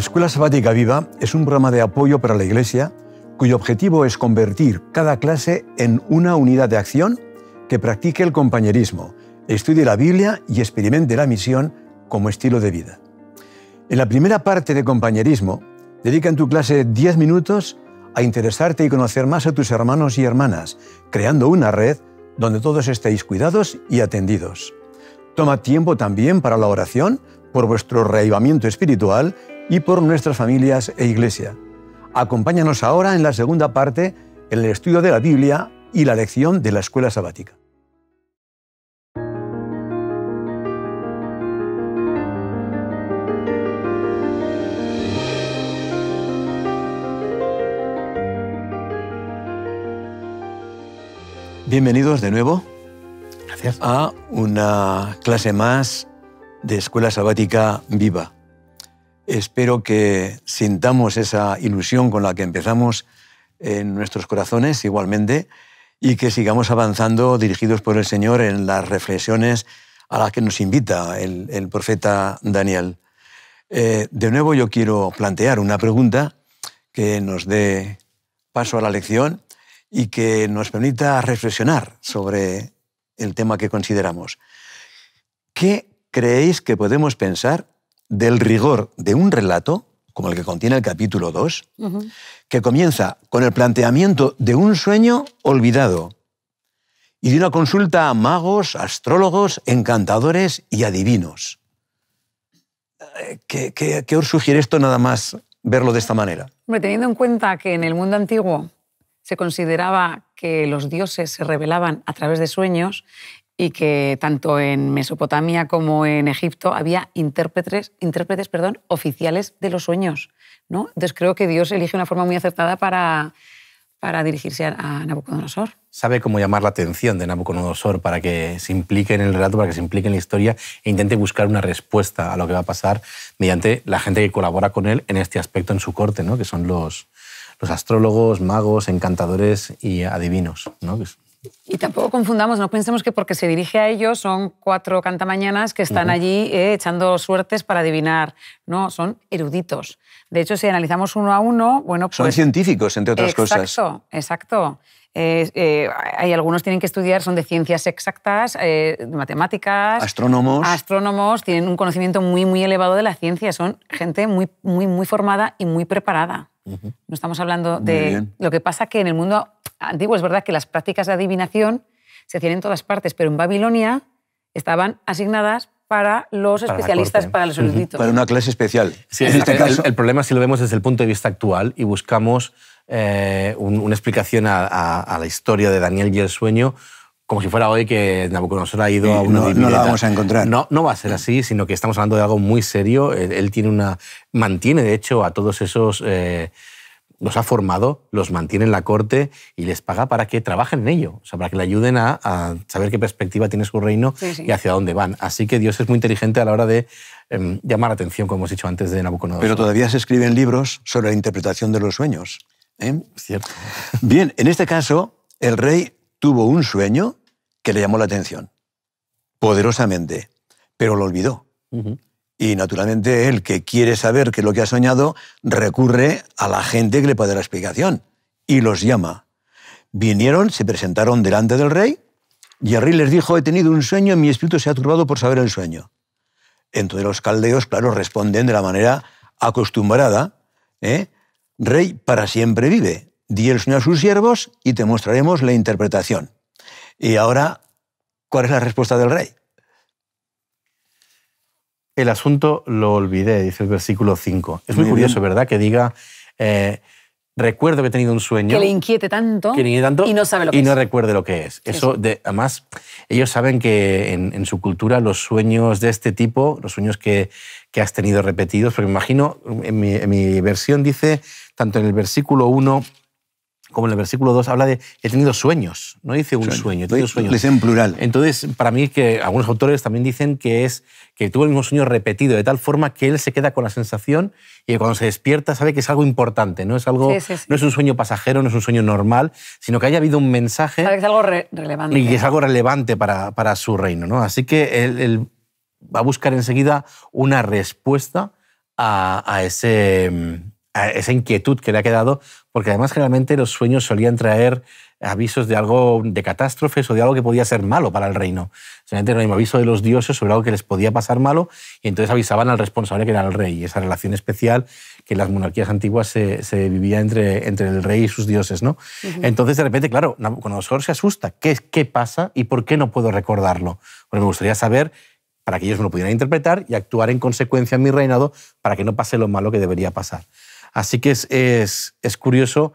La Escuela Sabática Viva es un programa de apoyo para la Iglesia cuyo objetivo es convertir cada clase en una unidad de acción que practique el compañerismo, estudie la Biblia y experimente la misión como estilo de vida. En la primera parte de compañerismo, dedica en tu clase 10 minutos a interesarte y conocer más a tus hermanos y hermanas, creando una red donde todos estéis cuidados y atendidos. Toma tiempo también para la oración por vuestro reavivamiento espiritual y por nuestras familias e iglesia. Acompáñanos ahora en la segunda parte, en el estudio de la Biblia y la lección de la escuela sabática. Bienvenidos de nuevo a una clase más de Escuela Sabática Viva. Espero que sintamos esa ilusión con la que empezamos en nuestros corazones igualmente y que sigamos avanzando dirigidos por el Señor en las reflexiones a las que nos invita el, profeta Daniel. Eh, de nuevo yo quiero plantear una pregunta que nos dé paso a la lección y que nos permita reflexionar sobre el tema que consideramos. ¿Qué creéis que podemos pensar del rigor de un relato, como el que contiene el capítulo 2, que comienza con el planteamiento de un sueño olvidado y de una consulta a magos, astrólogos, encantadores y adivinos. Eh, ¿Qué, os sugiere esto nada más verlo de esta manera? teniendo en cuenta que en el mundo antiguo se consideraba que los dioses se revelaban a través de sueños y que tanto en Mesopotamia como en Egipto había intérpretes, intérpretes perdón, oficiales de los sueños. ¿no? Entonces creo que Dios elige una forma muy acertada para, para dirigirse a, Nabucodonosor. Sabe cómo llamar la atención de Nabucodonosor para que se implique en el relato, para que se implique en la historia e intente buscar una respuesta a lo que va a pasar mediante la gente que colabora con él en este aspecto en su corte, ¿no? que son los, los astrólogos, magos, encantadores y adivinos. ¿no? Y tampoco confundamos, no pensemos que porque se dirige a ellos son cuatro cantamañanas que están allí eh, echando suertes para adivinar. No, son eruditos. De hecho, si analizamos uno a uno, bueno, Son pues científicos, entre otras cosas. Exacto, exacto. Eh, eh, hay algunos tienen que estudiar, son de ciencias exactas, matemáticas. Astrónomos. Astrónomos, tienen un conocimiento muy, muy elevado de la ciencia, son gente muy, muy, muy formada y muy preparada. No estamos hablando de lo que pasa que en el mundo antiguo es verdad que las prácticas de adivinación se hacían en todas partes, pero en Babilonia estaban asignadas para los especialistas, para los eruditos. Para una clase especial. Este el, problema, si lo vemos desde el punto de vista actual y buscamos eh, una explicación a, la historia de Daniel y el sueño, como si fuera hoy que Nabucodonosor ha ido a una no, no la vamos a encontrar. No, no va a ser así, sino que estamos hablando de algo muy serio. Él, tiene una, mantiene, de hecho, a todos esos... Eh, los ha formado, los mantiene en la corte y les paga para que trabajen en ello, o sea, para que le ayuden a, saber qué perspectiva tiene su reino y hacia dónde van. Así que Dios es muy inteligente a la hora de em, llamar la atención, como hemos dicho antes, de Nabucodonosor. Pero todavía se escriben libros sobre la interpretación de los sueños. ¿eh? Cierto. Bien, en este caso, el rey tuvo un sueño que le llamó la atención, poderosamente, pero lo olvidó. Y naturalmente el que quiere saber qué es lo que ha soñado recurre a la gente que le puede dar la explicación y los llama. Vinieron, se presentaron delante del rey y el rey les dijo, he tenido un sueño y mi espíritu se ha turbado por saber el sueño. Entonces los caldeos, claro, responden de la manera acostumbrada, ¿eh? rey para siempre vive, di el sueño a sus siervos y te mostraremos la interpretación. Y ahora, ¿cuál es la respuesta del rey? El asunto lo olvidé, dice el versículo 5. Es muy, curioso, ¿verdad? Que diga, eh, recuerdo que he tenido un sueño. Que le inquiete tanto. Que y no sabe lo que y no recuerde lo que es. Eso, de, además, ellos saben que en, su cultura los sueños de este tipo, los sueños que, has tenido repetidos, porque me imagino, mi, en mi versión dice, tanto en el versículo 1 como en el versículo 2 habla de he tenido sueños, no dice un sueño, sueño sueños. en plural. Entonces, para mí que algunos autores también dicen que es que tuvo el mismo sueño repetido de tal forma que él se queda con la sensación y cuando se despierta sabe que es algo importante, no es algo no es un sueño pasajero, no es un sueño normal, sino que haya habido un mensaje algo relevante. Y es algo relevante para, para su reino, ¿no? Así que él, va a buscar enseguida una respuesta ese a esa inquietud que le ha quedado porque además generalmente los sueños solían traer avisos de algo, de catástrofes o de algo que podía ser malo para el reino. Generalmente era un aviso de los dioses sobre algo que les podía pasar malo y entonces avisaban al responsable que era el rey. esa relación especial que en las monarquías antiguas se, vivía entre, entre el rey y sus dioses. ¿no? Entonces, de repente, claro, cuando Nabucodonosor se asusta. ¿Qué, ¿Qué pasa y por qué no puedo recordarlo? Porque me gustaría saber para que ellos me lo pudieran interpretar y actuar en consecuencia en mi reinado para que no pase lo malo que debería pasar. Así que es, curioso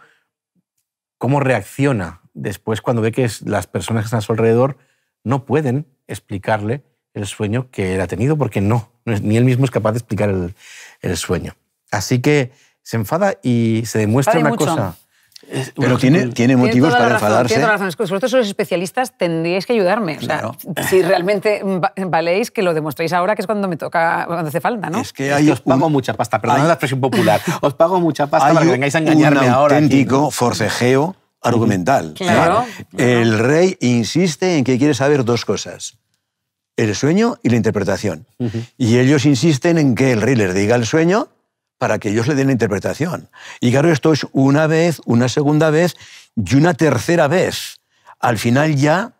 cómo reacciona después cuando ve que las personas que están a su alrededor no pueden explicarle el sueño que él ha tenido, porque no, ni él mismo es capaz de explicar el, sueño. Así que se enfada y se demuestra una cosa. Pero tiene, tiene motivos para enfadarse. Tiene Vosotros especialistas tendríais que ayudarme. Si realmente valéis, que lo demostréis ahora, que es cuando me toca, cuando hace falta, ¿no? Es que, os pago mucha pasta, Perdón la expresión popular. Os pago mucha pasta para que vengáis a engañarme un ahora. auténtico forcejeo argumental. Claro. El rey insiste en que quiere saber dos cosas. El sueño y la interpretación. Y ellos insisten en que el rey les diga el sueño para que ellos le den la interpretación. Y claro, esto es una vez, una segunda vez y una tercera vez. Al final ya,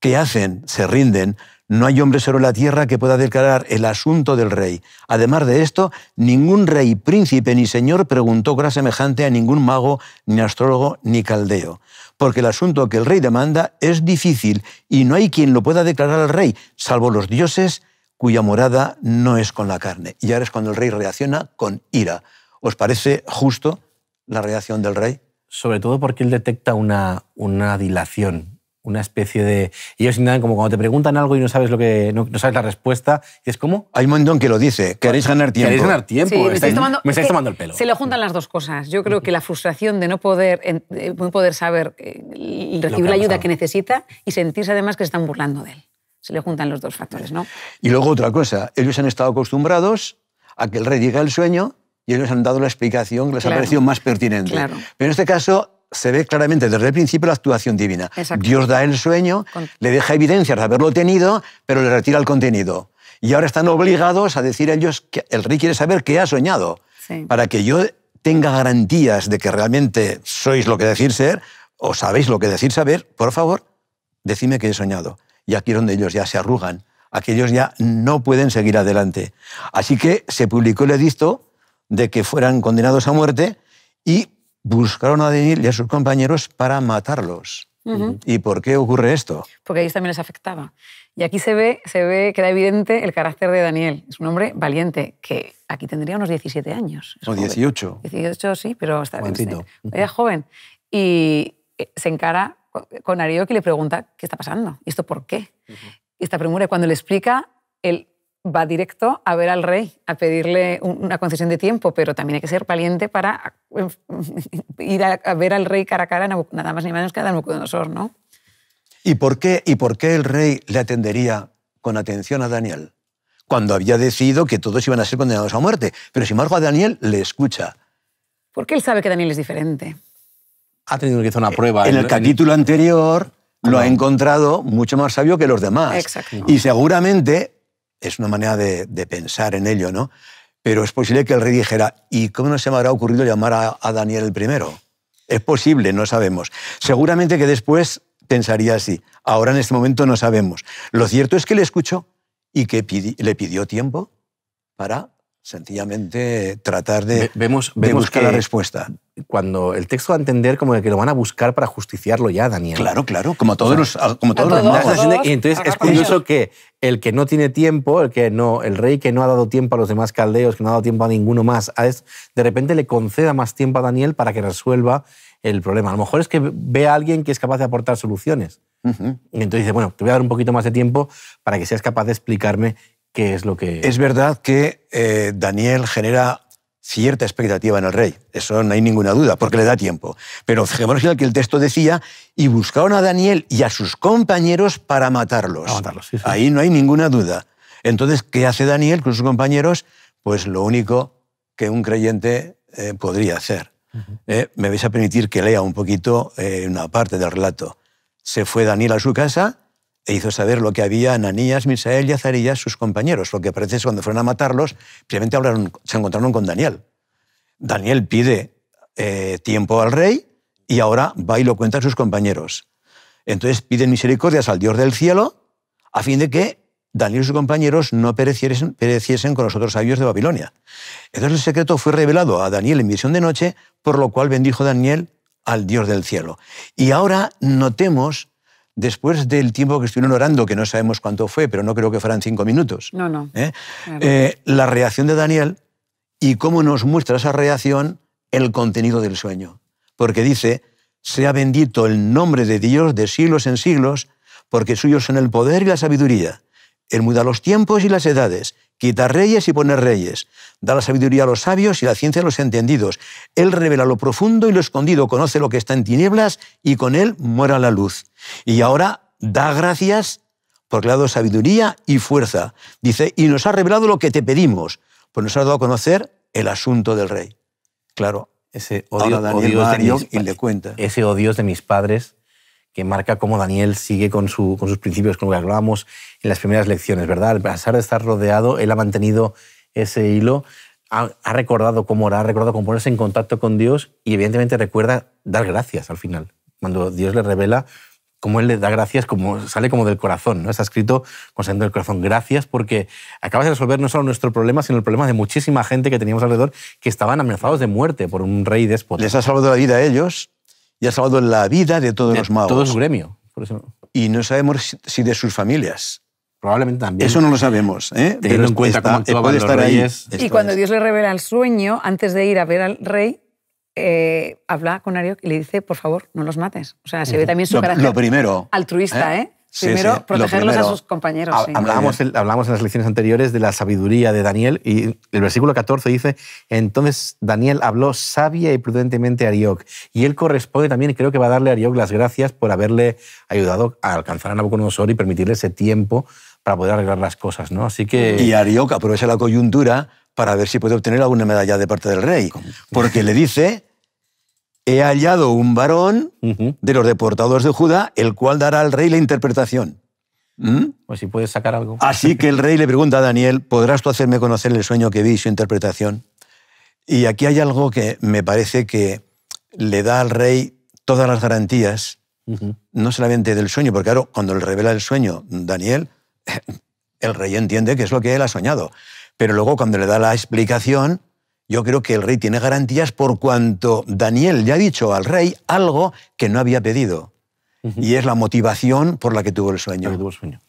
¿qué hacen? Se rinden. No hay hombre sobre la tierra que pueda declarar el asunto del rey. Además de esto, ningún rey, príncipe ni señor preguntó cosa semejante a ningún mago, ni astrólogo, ni caldeo. Porque el asunto que el rey demanda es difícil y no hay quien lo pueda declarar al rey, salvo los dioses cuya morada no es con la carne. Y ahora es cuando el rey reacciona con ira. ¿Os parece justo la reacción del rey? Sobre todo porque él detecta una, una dilación, una especie de... Y Ellos intentan como cuando te preguntan algo y no sabes, lo que, no, la respuesta, y es como... Hay un montón que lo dice, queréis ganar tiempo. Queréis ganar tiempo, me estáis, tomando, el pelo. Se le juntan las dos cosas. Yo creo que la frustración de no poder, no poder saber, eh, recibir la ayuda que necesita y sentirse además que se están burlando de él se le juntan los dos factores, Y luego otra cosa, ellos han estado acostumbrados a que el rey diga el sueño y ellos han dado la explicación que les ha parecido más pertinente. Pero en este caso se ve claramente desde el principio la actuación divina. Dios da el sueño, le deja evidencia de haberlo tenido, pero le retira el contenido. Y ahora están obligados a decir a ellos que el rey quiere saber qué ha soñado, para que yo tenga garantías de que realmente sois lo que decir ser o sabéis lo que decir saber, por favor, decime qué he soñado y aquí es donde ellos ya se arrugan, aquellos ya no pueden seguir adelante. Así que se publicó el edicto de que fueran condenados a muerte y buscaron a Daniel y a sus compañeros para matarlos. ¿Y por qué ocurre esto? Porque a ellos también les afectaba. Y aquí se ve, se ve, queda evidente el carácter de Daniel. Es un hombre valiente, que aquí tendría unos 17 años. O 18. 18, sí, pero está Era joven. Y eh, se encara con Ario que le pregunta qué está pasando y esto por qué. esta premura, cuando le explica, él va directo a ver al rey, a pedirle una concesión de tiempo, pero también hay que ser valiente para ir a, ver al rey cara a cara, nada más ni menos que a Nabucodonosor, ¿no? ¿Y por, qué, ¿Y por qué el rey le atendería con atención a Daniel? Cuando había decidido que todos iban a ser condenados a muerte. Pero sin embargo a Daniel le escucha. Porque él sabe que Daniel es diferente ha tenido que hacer una eh, prueba. En el capítulo anterior lo ha encontrado mucho más sabio que los demás. Y seguramente, es una manera de, pensar en ello, ¿no? Pero es posible que el rey dijera, ¿y cómo no se me habrá ocurrido llamar a, Daniel el primero? Es posible, no sabemos. Seguramente que después pensaría así. Ahora en este momento no sabemos. Lo cierto es que le escuchó y que le pidió tiempo para sencillamente tratar de, vemos buscar la respuesta cuando el texto va a entender como de que lo van a buscar para justiciarlo ya, Daniel. Claro, claro, como todos los como todos, los Y entonces es curioso que el que no tiene tiempo, el que no, el rey que no ha dado tiempo a los demás caldeos, que no ha dado tiempo a ninguno más, de repente le conceda más tiempo a Daniel para que resuelva el problema. A lo mejor es que ve a alguien que es capaz de aportar soluciones. Y entonces dice, bueno, te voy a dar un poquito más de tiempo para que seas capaz de explicarme qué es lo que... Es verdad que eh, Daniel genera cierta expectativa en el rey. Eso no hay ninguna duda, porque le da tiempo. Pero fijémonos en lo que el texto decía, y buscaron a Daniel y a sus compañeros para matarlos. Ahí no hay ninguna duda. Entonces, ¿qué hace Daniel con sus compañeros? Pues lo único que un creyente eh, podría hacer. Eh, me vais a permitir que lea un poquito eh, una parte del relato. Se fue Daniel a su casa e hizo saber lo que había Ananías, Misael y Azarías, sus compañeros. Lo que parece es que cuando fueron a matarlos, simplemente se encontraron con Daniel. Daniel pide eh, tiempo al rey y ahora va y lo cuenta a sus compañeros. Entonces piden misericordias al Dios del cielo a fin de que Daniel y sus compañeros no pereciesen, pereciesen con los otros sabios de Babilonia. Entonces el secreto fue revelado a Daniel en visión de noche, por lo cual bendijo Daniel al Dios del cielo. Y ahora notemos después del tiempo que estuvieron orando, que no sabemos cuánto fue, pero no creo que fueran cinco minutos. ¿eh? Eh, la reacción de Daniel y cómo nos muestra esa reacción el contenido del sueño. Porque dice, sea bendito el nombre de Dios de siglos en siglos, porque suyos son el poder y la sabiduría. Él muda los tiempos y las edades, quita reyes y pone reyes, da la sabiduría a los sabios y la ciencia a los entendidos. Él revela lo profundo y lo escondido, conoce lo que está en tinieblas y con él muera la luz. Y ahora da gracias por le ha dado sabiduría y fuerza. Dice, y nos ha revelado lo que te pedimos, pues nos ha dado a conocer el asunto del rey. Claro, ese odio, Daniel de y le cuenta. Ese odio de mis padres que marca cómo Daniel sigue con, sus principios, con lo que hablábamos en las primeras lecciones, ¿verdad? A pesar de estar rodeado, él ha mantenido ese hilo, ha, recordado cómo orar, ha recordado cómo ponerse en contacto con Dios y evidentemente recuerda dar gracias al final. Cuando Dios le revela cómo él le da gracias, como, sale como del corazón, ¿no? Está escrito con saliendo del corazón. Gracias porque acabas de resolver no solo nuestro problema, sino el problema de muchísima gente que teníamos alrededor que estaban amenazados de muerte por un rey déspota. Les ha salvado la vida a ellos y ha salvado la vida de todos los magos. Todo su gremio, por eso. Y no sabemos si de sus familias. Probablemente también. Eso no lo sabemos. ¿eh? en cuenta cómo eh, actuaban los estar Ahí. Y cuando Dios le revela el sueño, antes de ir a ver al rey, eh, habla con Ariok y le dice, por favor, no los mates. O sea, se ve también su lo, carácter lo primero, altruista, ¿eh? ¿eh? primero, protegerlos a sus compañeros. Hablábamos, en las lecciones anteriores de la sabiduría de Daniel y el versículo 14 dice, entonces Daniel habló sabia y prudentemente a Arioc y él corresponde también, y creo que va a darle a Arioc las gracias por haberle ayudado a alcanzar a Nabucodonosor y permitirle ese tiempo para poder arreglar las cosas. ¿no? Así que... Y Ariok aprovecha la coyuntura para ver si puede obtener alguna medalla de parte del rey, porque le dice he hallado un varón de los deportados de Judá, el cual dará al rey la interpretación. ¿Mm? Pues si puedes sacar algo. Así que el rey le pregunta a Daniel, ¿podrás tú hacerme conocer el sueño que vi y su interpretación? Y aquí hay algo que me parece que le da al rey todas las garantías, no solamente del sueño, porque claro, cuando le revela el sueño Daniel, el rey entiende que es lo que él ha soñado. Pero luego cuando le da la explicación, yo creo que el rey tiene garantías por cuanto Daniel ya ha dicho al rey algo que no había pedido. Y es la motivación por la que tuvo el sueño.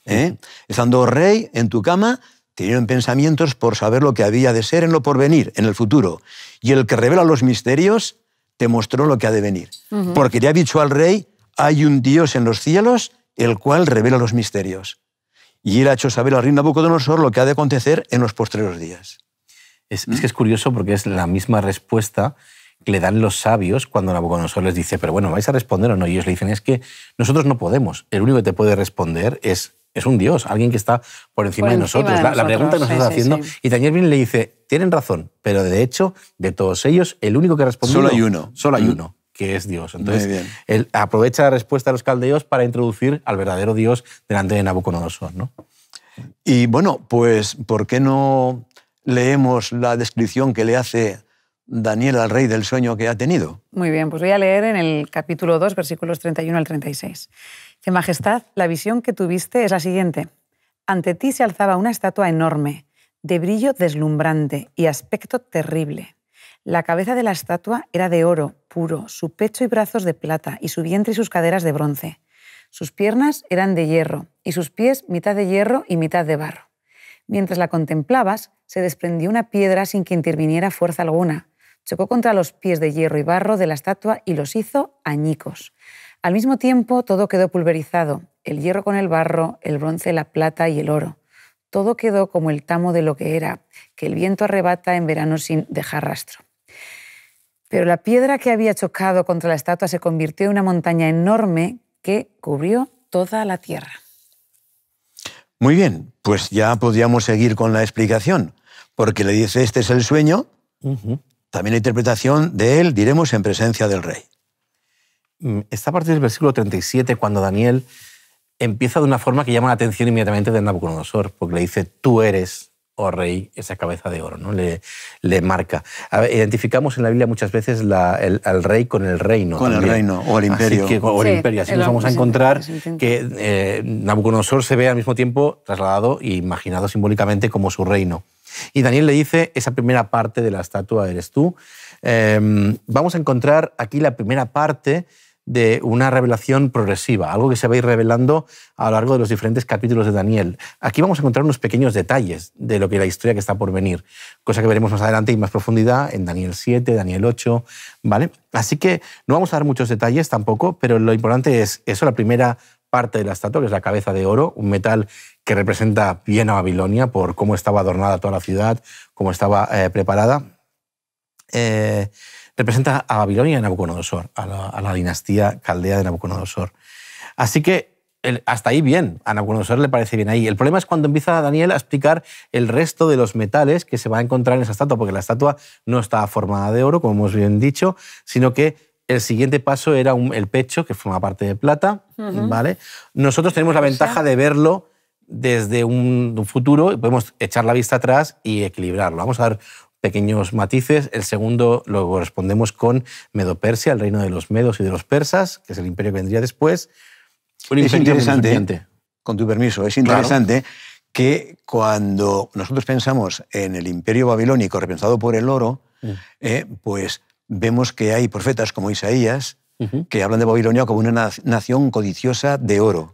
¿Eh? Estando rey en tu cama, tenían pensamientos por saber lo que había de ser en lo porvenir, en el futuro. Y el que revela los misterios te mostró lo que ha de venir. Porque ya ha dicho al rey, hay un Dios en los cielos, el cual revela los misterios. Y él ha hecho saber al rey Nabucodonosor lo que ha de acontecer en los postreros días. Es, ¿Mm? que es curioso porque es la misma respuesta que le dan los sabios cuando Nabucodonosor les dice, pero bueno, ¿vais a responder o no? Y ellos le dicen, es que nosotros no podemos. El único que te puede responder es, es un Dios, alguien que está por encima, de, nosotros. la, pregunta que nos está haciendo. Y Daniel Bin le dice, tienen razón, pero de hecho, de todos ellos, el único que responde... Solo hay uno. Solo hay mm. uno que es Dios. Entonces, él aprovecha la respuesta de los caldeos para introducir al verdadero Dios delante de Nabucodonosor. ¿no? Y bueno, pues, ¿por qué no leemos la descripción que le hace Daniel al rey del sueño que ha tenido? Muy bien, pues voy a leer en el capítulo 2, versículos 31 al 36. Que Majestad, la visión que tuviste es la siguiente. Ante ti se alzaba una estatua enorme, de brillo deslumbrante y aspecto terrible. La cabeza de la estatua era de oro puro, su pecho y brazos de plata, y su vientre y sus caderas de bronce. Sus piernas eran de hierro, y sus pies mitad de hierro y mitad de barro. Mientras la contemplabas, se desprendió una piedra sin que interviniera fuerza alguna. Chocó contra los pies de hierro y barro de la estatua y los hizo añicos. Al mismo tiempo, todo quedó pulverizado, el hierro con el barro, el bronce, la plata y el oro. Todo quedó como el tamo de lo que era, que el viento arrebata en verano sin dejar rastro. Pero la piedra que había chocado contra la estatua se convirtió en una montaña enorme que cubrió toda la tierra. Muy bien, pues ya podríamos seguir con la explicación, porque le dice, este es el sueño, también la interpretación de él, diremos, en presencia del rey. Mm, Está a partir del versículo 37, cuando Daniel empieza de una forma que llama la atención inmediatamente de Nabucodonosor, porque le dice, tú eres o rey, esa cabeza de oro, ¿no? Le, le marca. identificamos en la Biblia muchas veces al rey con el reino. Con el reino, o el imperio. Así que, o el imperio. Así nos vamos a encontrar que eh, Nabucodonosor se ve al mismo tiempo trasladado e imaginado simbólicamente como su reino. Y Daniel le dice, esa primera parte de la estatua eres tú. Em, vamos a encontrar aquí la primera parte de una revelación progresiva, algo que se va a ir revelando a lo largo de los diferentes capítulos de Daniel. Aquí vamos a encontrar unos pequeños detalles de lo que es la historia que está por venir, cosa que veremos más adelante y más profundidad en Daniel 7, Daniel 8, ¿vale? Así que no vamos a dar muchos detalles tampoco, pero lo importante es eso, la primera parte de la estatua, que es la cabeza de oro, un metal que representa bien a Babilonia por cómo estaba adornada toda la ciudad, cómo estaba eh, preparada. Eh, representa a Babilonia y a Nabucodonosor, a la, dinastía caldea de Nabucodonosor. Así que hasta ahí bien, a Nabucodonosor le parece bien ahí. El problema es cuando empieza Daniel a explicar el resto de los metales que se va a encontrar en esa estatua, porque la estatua no está formada de oro, como hemos bien dicho, sino que el siguiente paso era el pecho, que forma parte de plata. ¿vale? Nosotros tenemos la pues ventaja de verlo desde un futuro podemos echar la vista atrás y equilibrarlo. Vamos a ver pequeños matices. El segundo lo correspondemos con Medo-Persia, el reino de los medos y de los persas, que es el imperio que vendría después. es interesante, con tu permiso, es interesante que cuando nosotros pensamos en el imperio babilónico repensado por el oro, mm. eh, pues vemos que hay profetas como Isaías que hablan de Babilonia como una nación codiciosa de oro.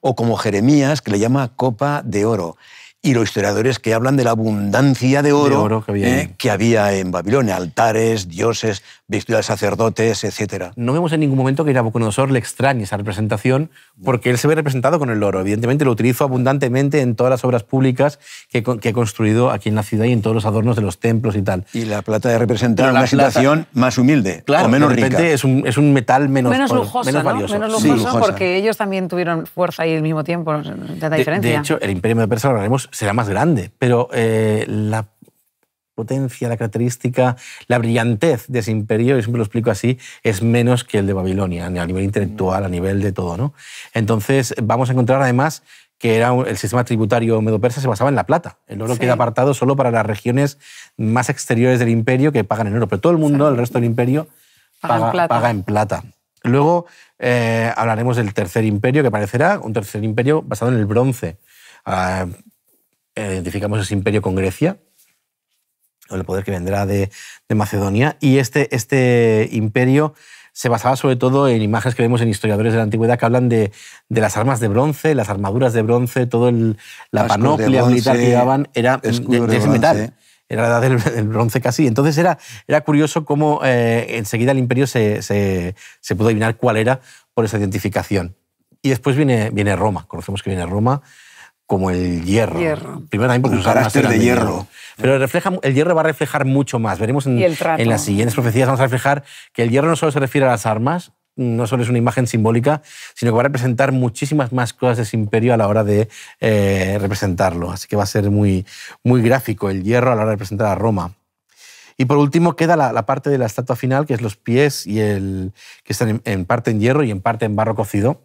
O como Jeremías, que le llama copa de oro y los historiadores que hablan de la abundancia de oro, ¿eh? que, había en Babilonia, altares, dioses, vestidos de sacerdotes, etc. No vemos en ningún momento que Nabucodonosor le extrañe esa representación, porque él se ve representado con el oro. Evidentemente lo utilizo abundantemente en todas las obras públicas que, que ha construido aquí en la ciudad y en todos los adornos de los templos y tal. Y la plata de representar una situación más humilde claro, o menos rica. Es un, es un metal menos, menos lujoso, menos, valioso. menos lujoso porque ellos también tuvieron fuerza y al mismo tiempo, de, De hecho, el imperio de Persia lo haremos será más grande, pero eh, la potencia, la característica, la brillantez de ese imperio, y siempre lo explico así, es menos que el de Babilonia, a nivel intelectual, a nivel de todo. ¿no? Entonces, vamos a encontrar además que era el sistema tributario medo-persa se basaba en la plata. El oro queda apartado solo para las regiones más exteriores del imperio que pagan en oro, pero todo el mundo, el resto del imperio, paga, en plata. Luego eh, hablaremos del tercer imperio que parecerá un tercer imperio basado en el bronce. Ah, eh, identificamos ese imperio con Grecia, el poder que vendrá de, Macedonia, y este, este imperio se basaba sobre todo en imágenes que vemos en historiadores de la antigüedad que hablan de, las armas de bronce, las armaduras de bronce, todo la panoplia militar que llevaban era de, metal. Era la edad del, bronce casi. Entonces era, era curioso cómo eh, enseguida el imperio se, se, pudo adivinar cuál era por esa identificación. Y después viene, viene Roma. Conocemos que viene Roma como el hierro. Primero también Un carácter de hierro. Pero refleja, el hierro va a reflejar mucho más. Veremos en, las siguientes profecías, vamos a reflejar que el hierro no solo se refiere a las armas, no solo es una imagen simbólica, sino que va a representar muchísimas más cosas de ese imperio a la hora de eh, representarlo. Así que va a ser muy, muy gráfico el hierro a la hora de representar a Roma. Y por último queda la, parte de la estatua final, que es los pies y el que están en parte en hierro y en parte en barro cocido.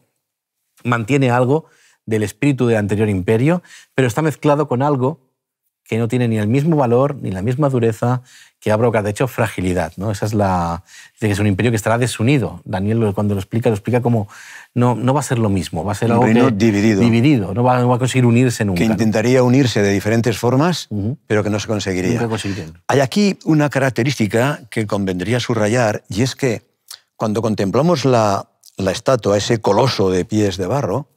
Mantiene algo del espíritu del anterior imperio, pero está mezclado con algo que no tiene ni el mismo valor, ni la misma dureza, que ha provocado, de hecho, fragilidad. ¿no? Esa es la. de es un imperio que estará desunido. Daniel, cuando lo explica, lo explica como. No, no va a ser lo mismo, va a ser algo. dividido. Dividido, no va, a conseguir unirse nunca. Que intentaría unirse de diferentes formas, pero que no se conseguiría. Hay aquí una característica que convendría subrayar, y es que cuando contemplamos la estatua, ese coloso de pies de barro,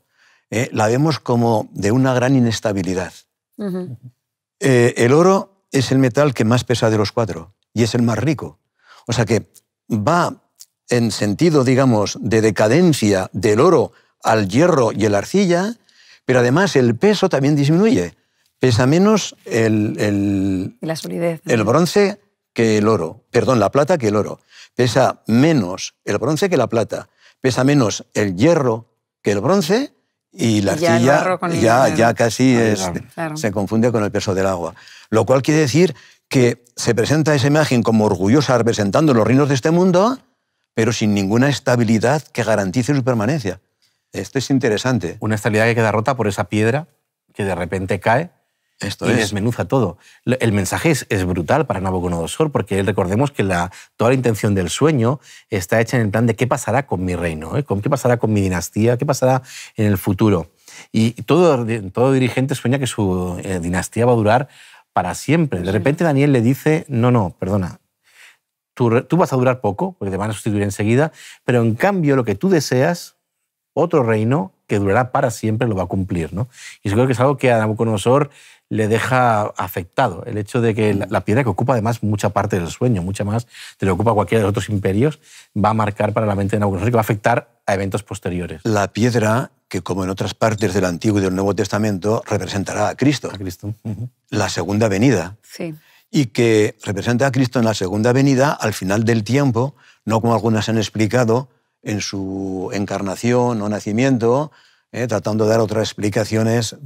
eh, la vemos como de una gran inestabilidad. Eh, el oro es el metal que más pesa de los cuatro y es el más rico. O sea que va en sentido, digamos, de decadencia del oro al hierro y el la arcilla, pero además el peso también disminuye. Pesa menos el, la solidez, el bronce que el oro, perdón, la plata que el oro. Pesa menos el bronce que la plata, pesa menos el hierro que el bronce y la ya, ya, casi se confunde con el peso del agua. Lo cual quiere decir que se presenta esa imagen como orgullosa representando los reinos de este mundo, pero sin ninguna estabilidad que garantice su permanencia. Esto es interesante. Una estabilidad que queda rota por esa piedra que de repente cae esto y es. desmenuza todo. El mensaje es, brutal para Nabucodonosor, porque recordemos que la, toda la intención del sueño está hecha en el plan de qué pasará con mi reino, ¿eh? qué pasará con mi dinastía, qué pasará en el futuro. Y todo, todo dirigente sueña que su eh, dinastía va a durar para siempre. De repente Daniel le dice, no, no, perdona, tú, tú vas a durar poco, porque te van a sustituir enseguida, pero en cambio lo que tú deseas, otro reino que durará para siempre, lo va a cumplir. ¿no? Y creo que es algo que a Nabucodonosor le deja afectado. El hecho de que la piedra que ocupa además mucha parte del sueño, mucha más de lo que ocupa cualquiera de los otros imperios, va a marcar para la mente de Nabucodonosor y va a afectar a eventos posteriores. La piedra que, como en otras partes del Antiguo y del Nuevo Testamento, representará a Cristo. A Cristo. La segunda venida. Sí. Y que representa a Cristo en la segunda venida al final del tiempo, no como algunas han explicado, en su encarnación o nacimiento, ¿eh? tratando de dar otras explicaciones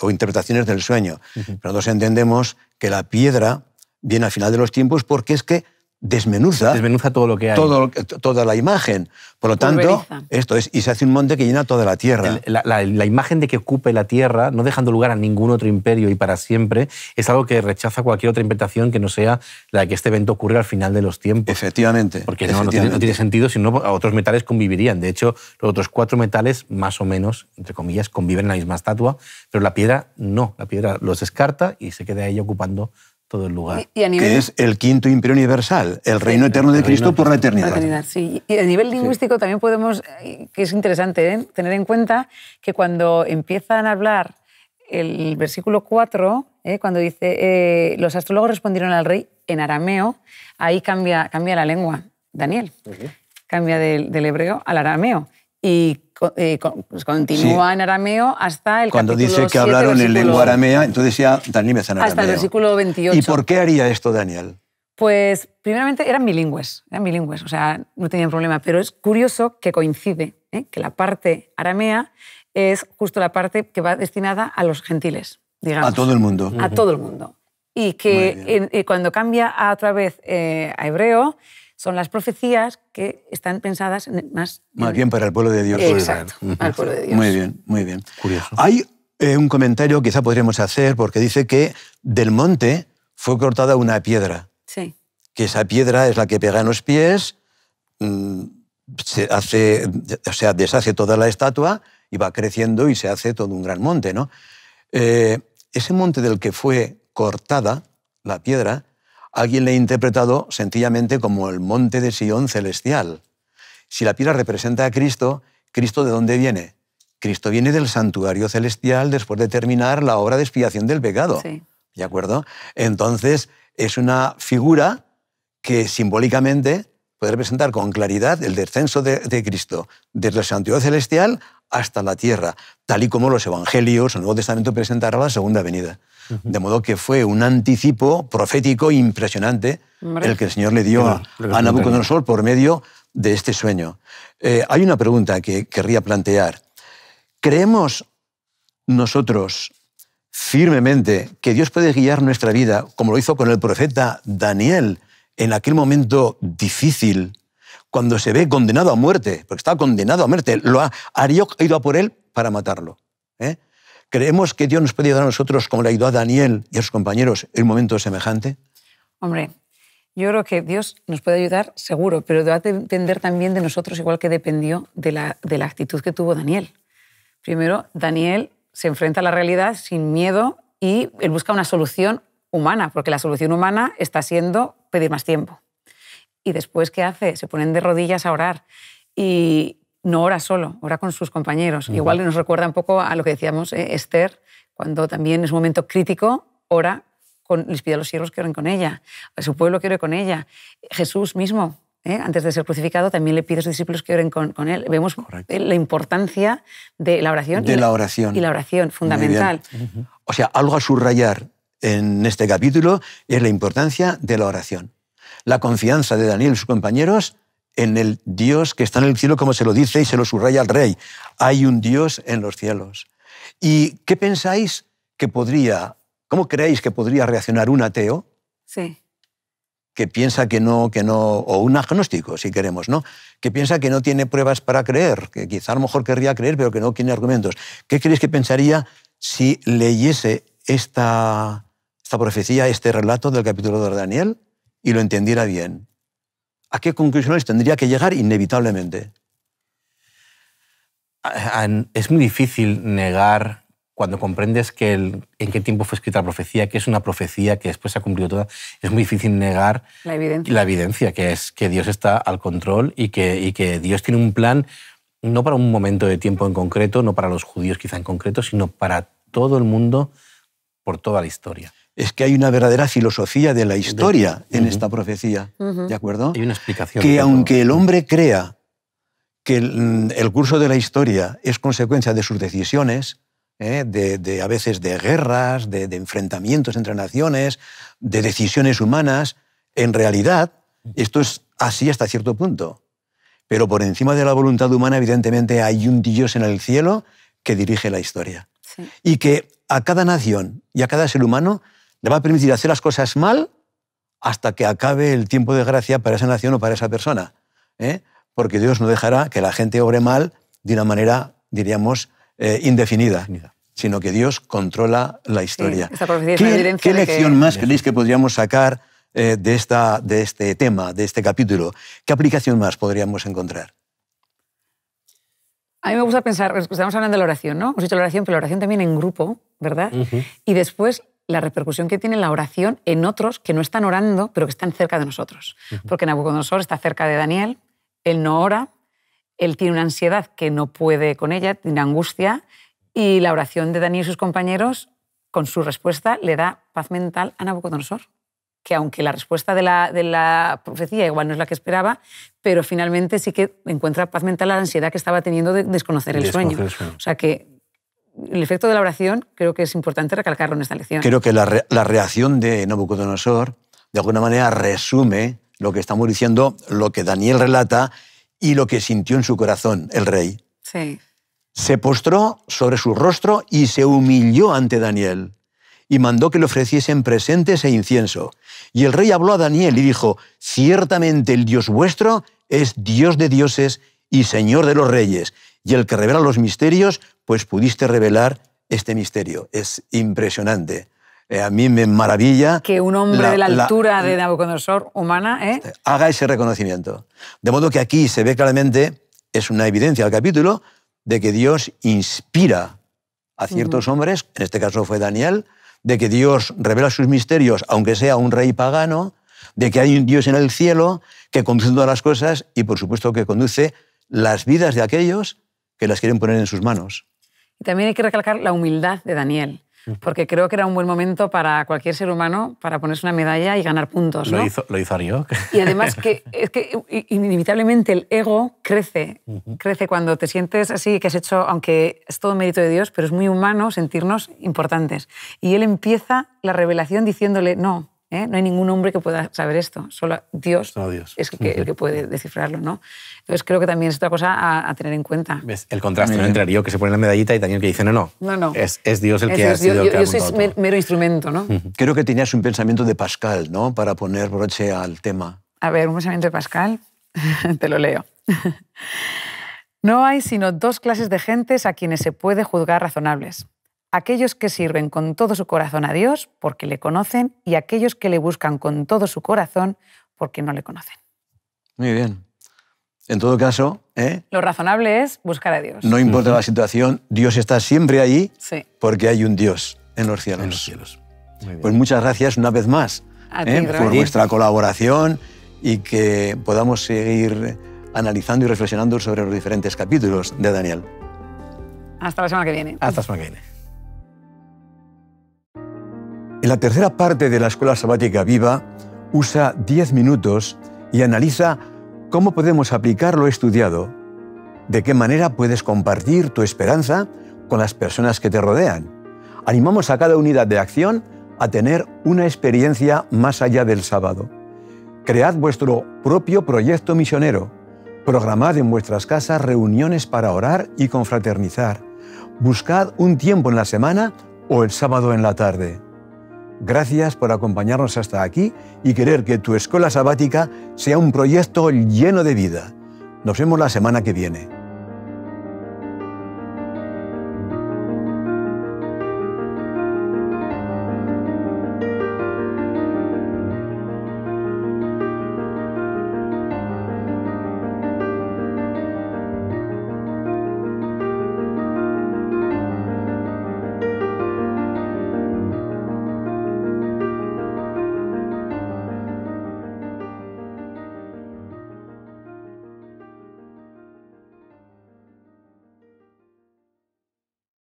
o interpretaciones del sueño. Pero nosotros entendemos que la piedra viene al final de los tiempos porque es que desmenuza, desmenuza todo lo que hay. toda la imagen. Por lo tanto, esto es, y se hace un monte que llena toda la tierra. La, imagen de que ocupe la tierra, no dejando lugar a ningún otro imperio y para siempre, es algo que rechaza cualquier otra interpretación que no sea la de que este evento ocurre al final de los tiempos. Efectivamente. Porque tiene, no, tiene, sentido, si no, otros metales convivirían. De hecho, los otros cuatro metales, más o menos, entre comillas, conviven en la misma estatua, pero la piedra no. La piedra los descarta y se queda ahí ocupando del lugar. Que es el quinto imperio universal, el reino eterno de Cristo por la eternidad. Y a nivel lingüístico también podemos, eh, que es interesante ¿eh? tener en cuenta que cuando empiezan a hablar el versículo 4, ¿eh? cuando dice, los astrólogos respondieron al rey en arameo, ahí cambia, cambia la lengua, Daniel, cambia del, del hebreo al arameo. Y eh, pues, continúa en arameo hasta el Cuando dice que hablaron en lengua aramea, entonces ya Daniel en arameo. Hasta el versículo 28. ¿Y por qué haría esto Daniel? Pues, primeramente, eran bilingües, eran bilingües, o sea, no tenían problema. Pero es curioso que coincide, ¿eh? que la parte aramea es justo la parte que va destinada a los gentiles, digamos. A todo el mundo. A todo el mundo. Y que eh, cuando cambia a otra vez a hebreo, son las profecías que están pensadas más... Más bien para el pueblo de Dios. Exacto, Muy bien, muy bien. Curioso. Hay eh, un comentario que quizá podríamos hacer porque dice que del monte fue cortada una piedra. Sí. Que esa piedra es la que pega en los pies, mm, se hace, o sea, deshace toda la estatua y va creciendo y se hace todo un gran monte, ¿no? Eh, ese monte del que fue cortada la piedra Alguien le ha interpretado sencillamente como el monte de Sion celestial. Si la piedra representa a Cristo, ¿Cristo de dónde viene? Cristo viene del santuario celestial después de terminar la obra de expiación del pecado. ¿De acuerdo? Entonces, es una figura que simbólicamente poder presentar con claridad el descenso de, Cristo desde la santidad celestial hasta la tierra, tal y como los evangelios, el Nuevo Testamento presentaron la segunda venida. De modo que fue un anticipo profético impresionante el que el Señor le dio a, Nabucodonosor por medio de este sueño. Eh, hay una pregunta que querría plantear. ¿Creemos nosotros firmemente que Dios puede guiar nuestra vida, como lo hizo con el profeta Daniel, en aquel momento difícil, cuando se ve condenado a muerte, porque está condenado a muerte, lo ha, Arioc ha ido a por él para matarlo. ¿eh? ¿Creemos que Dios nos puede ayudar a nosotros, como le ayudó a Daniel y a sus compañeros, en un momento semejante? Hombre, yo creo que Dios nos puede ayudar, seguro, pero va a depender también de nosotros, igual que dependió de la, de la actitud que tuvo Daniel. Primero, Daniel se enfrenta a la realidad sin miedo y él busca una solución humana, porque la solución humana está siendo pedir más tiempo. Y después, ¿qué hace? Se ponen de rodillas a orar. Y no ora solo, ora con sus compañeros. Igual nos recuerda un poco a lo que decíamos eh, Esther, cuando también en un momento crítico, ora, con, les pide a los siervos que oren con ella, a su pueblo que ore con ella. Jesús mismo, eh, antes de ser crucificado, también le pide a sus discípulos que oren con, él. Vemos eh, la importancia de la oración. De y la, oración. Y la oración, fundamental. O sea, algo a subrayar en este capítulo es la importancia de la oración. La confianza de Daniel y sus compañeros en el Dios que está en el cielo, como se lo dice y se lo subraya al rey. Hay un Dios en los cielos. ¿Y qué pensáis que podría, cómo creéis que podría reaccionar un ateo? Sí. que piensa que no, que no, o un agnóstico, si queremos, ¿no? que piensa que no tiene pruebas para creer, que quizá a lo mejor querría creer, pero que no tiene argumentos. ¿Qué creéis que pensaría si leyese esta, profecía, este relato del capítulo de Daniel y lo entendiera bien. ¿A qué conclusiones tendría que llegar inevitablemente? Es muy difícil negar cuando comprendes que en qué tiempo fue escrita la profecía, que es una profecía que después se ha cumplido toda, es muy difícil negar la evidencia, que es que Dios está al control y que Dios tiene un plan no para un momento de tiempo en concreto, no para los judíos quizá en concreto, sino para todo el mundo por toda la historia es que hay una verdadera filosofía de la historia en esta profecía, ¿de acuerdo? Hay una explicación. Que aunque el hombre crea que mm, el, curso de la historia es consecuencia de sus decisiones, ¿eh? de, a veces de guerras, de, enfrentamientos entre naciones, de decisiones humanas, en realidad esto es así hasta cierto punto. Pero por encima de la voluntad humana, evidentemente, hay un Dios en el cielo que dirige la historia. Y que a cada nación y a cada ser humano le va a permitir hacer las cosas mal hasta que acabe el tiempo de gracia para esa nación o para esa persona. ¿eh? Porque Dios no dejará que la gente obre mal de una manera, diríamos, eh, indefinida, sino que Dios controla la historia. ¿Qué, lección más creéis que podríamos sacar eh, de, esta, de este tema, de este capítulo? ¿Qué aplicación más podríamos encontrar? A mí me gusta pensar, pues, estamos hablando de la oración, ¿no? Hemos dicho la oración, pero la oración también en grupo, ¿verdad? Y después la repercusión que tiene la oración en otros que no están orando, pero que están cerca de nosotros. Porque Nabucodonosor está cerca de Daniel, él no ora, él tiene una ansiedad que no puede con ella, tiene angustia, y la oración de Daniel y sus compañeros, con su respuesta, le da paz mental a Nabucodonosor. Que aunque la respuesta de la, profecía igual no es la que esperaba, pero finalmente sí que encuentra paz mental a la ansiedad que estaba teniendo de desconocer el, sueño. el sueño. O sea que el efecto de la oración creo que es importante recalcarlo en esta lección. Creo que la, reacción de Nabucodonosor de alguna manera resume lo que estamos diciendo, lo que Daniel relata y lo que sintió en su corazón el rey. Sí. Se postró sobre su rostro y se humilló ante Daniel y mandó que le ofreciesen presentes e incienso. Y el rey habló a Daniel y dijo, ciertamente el Dios vuestro es Dios de dioses y Señor de los reyes, y el que revela los misterios pues pudiste revelar este misterio. Es impresionante. Eh, a mí me maravilla. Que un hombre de la altura de Nabucodonosor humana ¿eh? este, haga ese reconocimiento. De modo que aquí se ve claramente, es una evidencia al capítulo, de que Dios inspira a ciertos hombres, en este caso fue Daniel, de que Dios revela sus misterios, aunque sea un rey pagano, de que hay un Dios en el cielo que conduce todas las cosas y, por supuesto, que conduce las vidas de aquellos que las quieren poner en sus manos. Y también hay que recalcar la humildad de Daniel, porque creo que era un buen momento para cualquier ser humano para ponerse una medalla y ganar puntos. Lo, hizo, lo hizo Ariok. Y además que, es que inevitablemente el ego crece, crece cuando te sientes así, que has hecho, aunque es todo mérito de Dios, pero es muy humano sentirnos importantes. Y él empieza la revelación diciéndole, no, ¿eh? No hay ningún hombre que pueda saber esto, solo Dios, es el que, puede descifrarlo. ¿no? Entonces creo que también es otra cosa a, tener en cuenta. ¿Ves? El contraste ¿no? entre yo que se pone la medallita y también que dice, no, no, no, no. Es, Dios el que ha sido que yo, soy mero instrumento. ¿no? Creo que tenías un pensamiento de Pascal ¿no? para poner broche al tema. A ver, un pensamiento de Pascal, te lo leo. no hay sino dos clases de gentes a quienes se puede juzgar razonables aquellos que sirven con todo su corazón a Dios porque le conocen y aquellos que le buscan con todo su corazón porque no le conocen. Muy bien. En todo caso, ¿eh? lo razonable es buscar a Dios. No importa la situación, Dios está siempre allí porque hay un Dios en los cielos. En los cielos. Pues muchas gracias una vez más ¿eh? por vuestra colaboración y que podamos seguir analizando y reflexionando sobre los diferentes capítulos de Daniel. Hasta la semana que viene. Hasta la semana que viene. En la tercera parte de la Escuela Sabática Viva usa 10 minutos y analiza cómo podemos aplicar lo estudiado, de qué manera puedes compartir tu esperanza con las personas que te rodean. Animamos a cada unidad de acción a tener una experiencia más allá del sábado. Cread vuestro propio proyecto misionero. Programad en vuestras casas reuniones para orar y confraternizar. Buscad un tiempo en la semana o el sábado en la tarde. Gracias por acompañarnos hasta aquí y querer que tu escuela sabática sea un proyecto lleno de vida. Nos vemos la semana que viene.